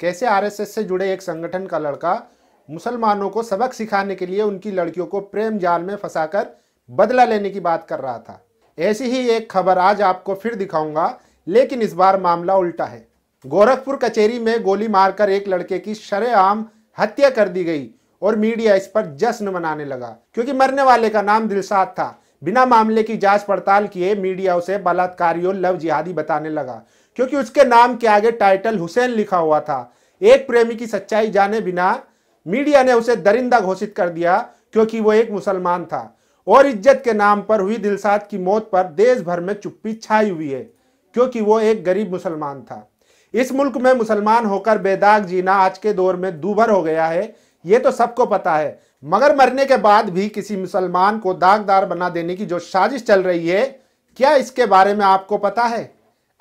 कैसे आरएसएस से जुड़े एक संगठन का लड़का मुसलमानों को सबक सिखाने के लिए उनकी लड़कियों को प्रेम जाल में फंसाकर बदला लेने की बात कर रहा था ऐसी ही एक खबर आज आपको फिर दिखाऊंगा लेकिन इस बार मामला उल्टा है गोरखपुर कचेरी में गोली मारकर एक लड़के की शरेआम हत्या कर दी गई और मीडिया इस पर जश्न मनाने लगा क्योंकि मरने वाले का नाम दिलसाद था बिना मामले की जांच पड़ताल किए मीडिया उसे बलात्कारियों लव जिहादी बताने लगा क्योंकि उसके नाम के आगे टाइटल हुसैन लिखा हुआ था एक प्रेमी की सच्चाई जाने बिना मीडिया ने उसे दरिंदा घोषित कर दिया क्योंकि वो एक मुसलमान था और इज्जत के नाम पर हुई दिलसाद की मौत पर देश भर में चुप्पी छाई हुई है क्योंकि वो एक गरीब मुसलमान था इस मुल्क में मुसलमान होकर बेदाग जीना आज के दौर में दूभर हो गया है ये तो सबको पता है मगर मरने के बाद भी किसी मुसलमान को दागदार बना देने की जो साजिश चल रही है क्या इसके बारे में आपको पता है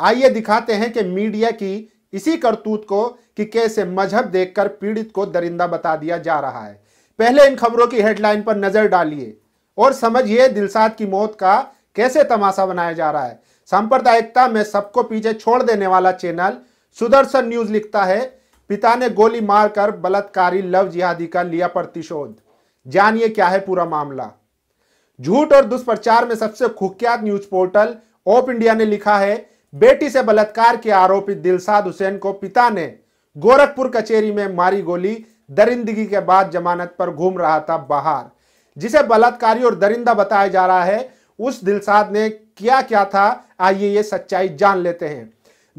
आइए दिखाते हैं कि मीडिया की इसी करतूत को कि कैसे मजहब देखकर पीड़ित को दरिंदा बता दिया जा रहा है पहले इन खबरों की हेडलाइन पर नजर डालिए और समझिए दिलसाद की मौत का कैसे तमाशा बनाया जा रहा है सांप्रदायिकता में सबको पीछे छोड़ देने वाला चैनल सुदर्शन न्यूज लिखता है पिता ने गोली मारकर बलात्कारी लव जिहादी का लिया प्रतिशोध जानिए क्या है पूरा मामला झूठ और दुष्प्रचार में सबसे कुख्यात न्यूज पोर्टल ओप इंडिया ने लिखा है बेटी से बलात्कार के आरोपी दिलसाद हुसैन को पिता ने गोरखपुर कचेरी में मारी गोली दरिंदगी के बाद जमानत पर घूम रहा था बाहर जिसे बलात्कारी और दरिंदा बताया जा रहा है उस दिलसाद ने क्या क्या था आइए ये सच्चाई जान लेते हैं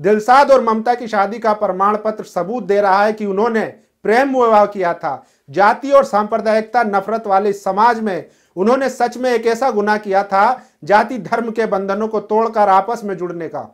दिलसाद और ममता की शादी का प्रमाण पत्र सबूत दे रहा है कि उन्होंने प्रेम विवाह किया था जाति और सांप्रदायिकता नफरत वाले समाज में उन्होंने सच में एक ऐसा गुना किया था जाति धर्म के बंधनों को तोड़कर आपस में जुड़ने का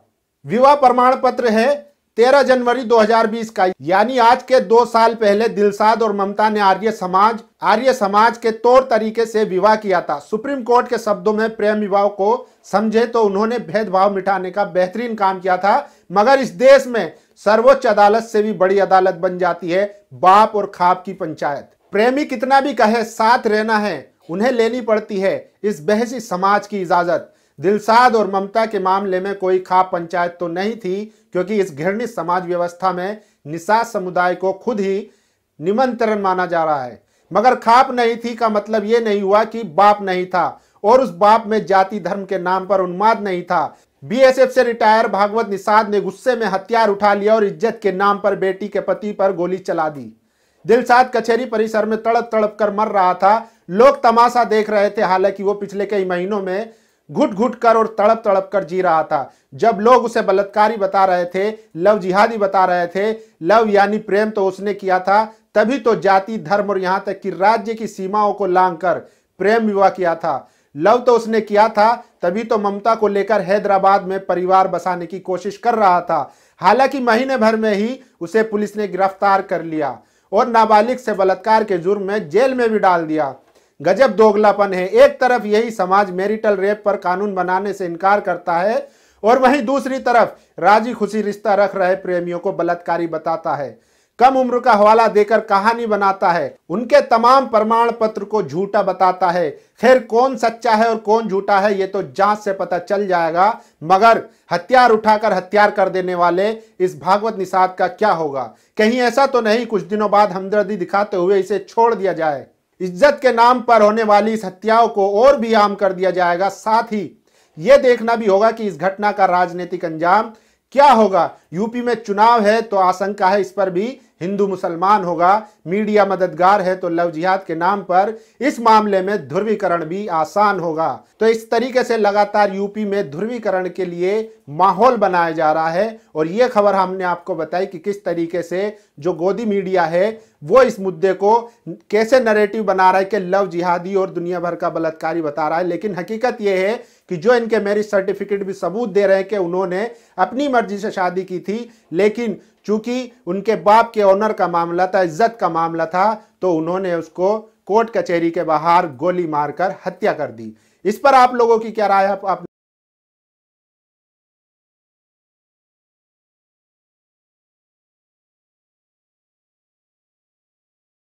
विवाह प्रमाण पत्र है तेरह जनवरी 2020 का यानी आज के दो साल पहले दिलसाद और ममता ने आर्य समाज आर्य समाज के तौर तरीके से विवाह किया था सुप्रीम कोर्ट के शब्दों में प्रेम विवाह को समझे तो उन्होंने भेदभाव मिटाने का बेहतरीन काम किया था मगर इस देश में सर्वोच्च अदालत से भी बड़ी अदालत बन जाती है बाप और खाप की पंचायत प्रेमी कितना भी कहे साथ रहना है उन्हें लेनी पड़ती है इस बहसी समाज की इजाजत दिलसाद और ममता के मामले में कोई खाप पंचायत तो नहीं थी क्योंकि इस घृणित समाज व्यवस्था में निषाद समुदाय को खुद ही निमंत्रण माना जा रहा है मगर खाप नहीं थी का मतलब ये नहीं हुआ कि बाप नहीं था और उस बाप में जाति धर्म के नाम पर उन्माद नहीं था बीएसएफ से रिटायर भागवत निषाद ने गुस्से में हथियार उठा लिया और इज्जत के नाम पर बेटी के पति पर गोली चला दी दिलसाद कचहरी परिसर में तड़प तड़प कर मर रहा था लोग तमाशा देख रहे थे हालांकि वो पिछले कई महीनों में घुट घुट कर और तड़प तड़प कर जी रहा था जब लोग उसे बलात्कारी बता रहे थे लव जिहादी बता रहे थे लव यानी प्रेम तो उसने किया था तभी तो जाति धर्म और यहाँ तक कि राज्य की सीमाओं को लांग कर प्रेम विवाह किया था लव तो उसने किया था तभी तो ममता को लेकर हैदराबाद में परिवार बसाने की कोशिश कर रहा था हालांकि महीने भर में ही उसे पुलिस ने गिरफ्तार कर लिया और नाबालिग से बलात्कार के जुर्म में जेल में भी डाल दिया गजब दोगलापन है एक तरफ यही समाज मैरिटल रेप पर कानून बनाने से इनकार करता है और वहीं दूसरी तरफ राजी खुशी रिश्ता रख रहे प्रेमियों को बलात्कारी बताता है कम उम्र का हवाला देकर कहानी बनाता है उनके तमाम प्रमाण पत्र को झूठा बताता है खैर कौन सच्चा है और कौन झूठा है ये तो जांच से पता चल जाएगा मगर हथियार उठाकर हथियार कर देने वाले इस भागवत निषाद का क्या होगा कहीं ऐसा तो नहीं कुछ दिनों बाद हमदर्दी दिखाते हुए इसे छोड़ दिया जाए इज्जत के नाम पर होने वाली इस हत्याओं को और भी आम कर दिया जाएगा साथ ही यह देखना भी होगा कि इस घटना का राजनीतिक अंजाम क्या होगा यूपी में चुनाव है तो आशंका है इस पर भी हिंदू मुसलमान होगा मीडिया मददगार है तो लव जिहाद के नाम पर इस मामले में ध्रुवीकरण भी आसान होगा तो इस तरीके से लगातार यूपी में ध्रुवीकरण के लिए माहौल बनाया जा रहा है और ये खबर हमने आपको बताई कि किस तरीके से जो गोदी मीडिया है वो इस मुद्दे को कैसे नरेटिव बना रहा है कि लव जिहादी और दुनिया भर का बलात्कारी बता रहा है लेकिन हकीकत यह है कि जो इनके मैरिज सर्टिफिकेट भी सबूत दे रहे हैं कि उन्होंने अपनी मर्जी से शादी की थी लेकिन चूंकि उनके बाप के ऑनर का मामला था इज्जत का मामला था तो उन्होंने उसको कोर्ट कचहरी के बाहर गोली मारकर हत्या कर दी इस पर आप लोगों की क्या राय है आप